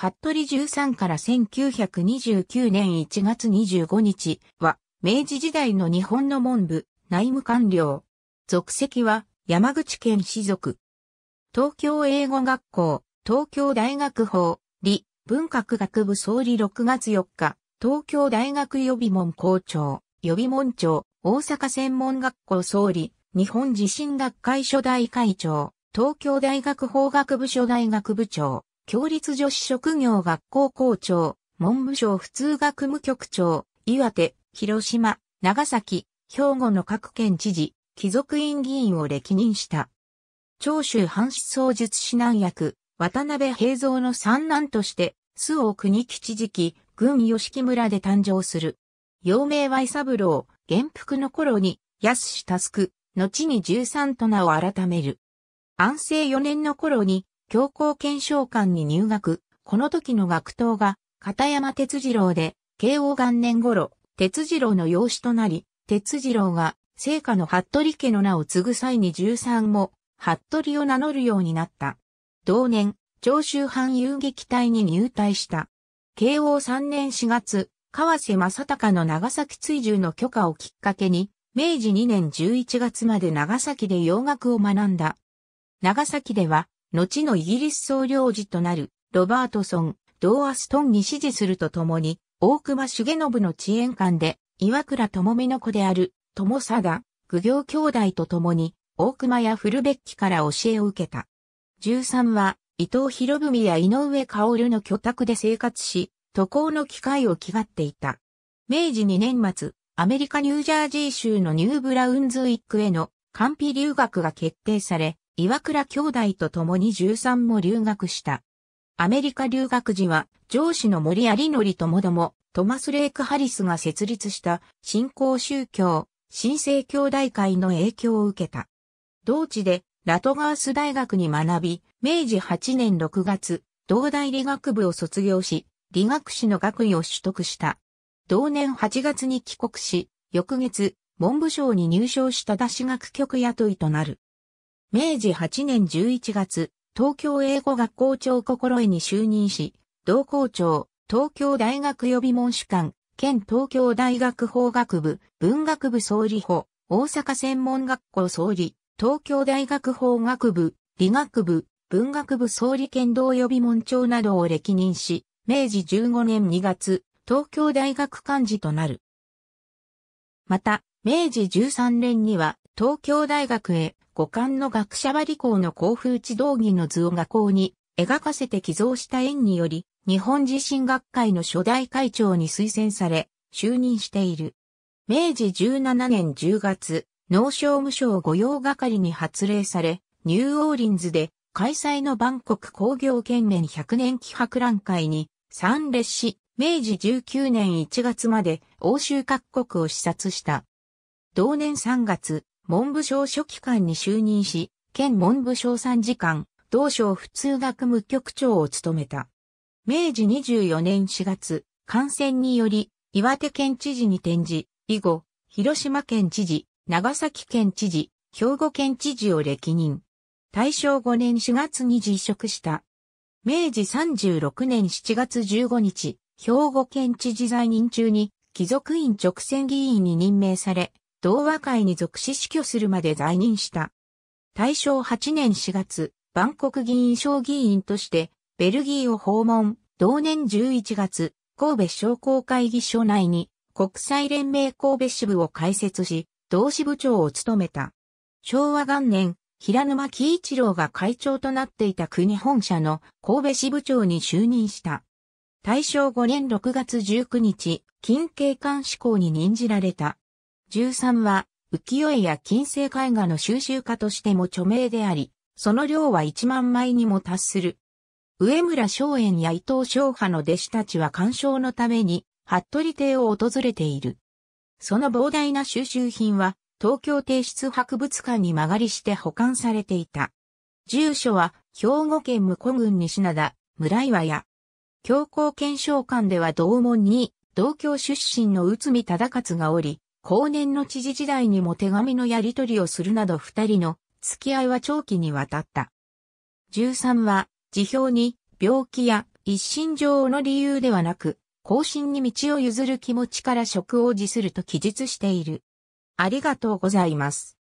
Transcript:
服部13から1929年1月25日は、明治時代の日本の文部、内務官僚。属籍は、山口県士族。東京英語学校、東京大学法、理、文学学部総理6月4日、東京大学予備門校長、予備門長、大阪専門学校総理、日本地震学会初代会長、東京大学法学部初代学部長。共立女子職業学校校長、文部省普通学務局長、岩手、広島、長崎、兵庫の各県知事、貴族院議員を歴任した。長州藩士創術指南役、渡辺平蔵の三男として、周防国吉時期、郡吉木村で誕生する。幼名は伊三郎、元服の頃に、安しタスク、後に十三と名を改める。安政四年の頃に、教皇検証官に入学。この時の学頭が、片山哲次郎で、慶応元年頃、哲次郎の養子となり、哲次郎が、聖火の服部家の名を継ぐ際に13も、服部を名乗るようになった。同年、長州藩遊撃隊に入隊した。慶応3年4月、河瀬正隆の長崎追従の許可をきっかけに、明治2年11月まで長崎で洋楽を学んだ。長崎では、後のイギリス総領事となるロバートソン、ドーアストンに支持するとともに、大隈重信の遅延館で、岩倉智美の子である、友貞、愚行兄弟と共に、大隈や古べッから教えを受けた。13は、伊藤博文や井上薫の居宅で生活し、渡航の機会を気がっていた。明治2年末、アメリカニュージャージー州のニューブラウンズウィックへの完備留学が決定され、岩倉兄弟と共に13も留学した。アメリカ留学時は、上司の森有則ともども、トマス・レイク・ハリスが設立した新興宗教、新生兄弟会の影響を受けた。同地で、ラトガース大学に学び、明治8年6月、同大理学部を卒業し、理学士の学位を取得した。同年8月に帰国し、翌月、文部省に入省した出志学局雇いとなる。明治8年11月、東京英語学校長心得に就任し、同校長、東京大学予備門主管、県東京大学法学部、文学部総理補、大阪専門学校総理、東京大学法学部、理学部、文学部総理剣道予備門長などを歴任し、明治15年2月、東京大学幹事となる。また、明治13年には東京大学へ五感の学者割校の甲府地道義の図を画校に描かせて寄贈した縁により、日本地震学会の初代会長に推薦され、就任している。明治17年10月、農商務省御用係に発令され、ニューオーリンズで開催の万国工業県連100年規博覧会に参列し、明治19年1月まで欧州各国を視察した。同年3月、文部省書記官に就任し、県文部省参事官、同省普通学務局長を務めた。明治24年4月、感染により、岩手県知事に転じ、以後、広島県知事、長崎県知事、兵庫県知事を歴任。大正5年4月に辞職した。明治36年7月15日、兵庫県知事在任中に、貴族院直選議員に任命され、同和会に属し死去するまで在任した。大正8年4月、万国議員賞議員として、ベルギーを訪問、同年11月、神戸商工会議所内に、国際連盟神戸支部を開設し、同支部長を務めた。昭和元年、平沼喜一郎が会長となっていた国本社の神戸支部長に就任した。大正5年6月19日、近景観志向に任じられた。13は、浮世絵や金星絵画の収集家としても著名であり、その量は1万枚にも達する。上村松園や伊藤昭波の弟子たちは鑑賞のために、服部邸を訪れている。その膨大な収集品は、東京帝室博物館に間借りして保管されていた。住所は、兵庫県無古郡西灘、村岩屋。教皇検証館では同門に、同郷出身の内海忠勝がおり、後年の知事時代にも手紙のやり取りをするなど二人の付き合いは長期にわたった。13は、辞表に病気や一身上の理由ではなく、後進に道を譲る気持ちから職を辞すると記述している。ありがとうございます。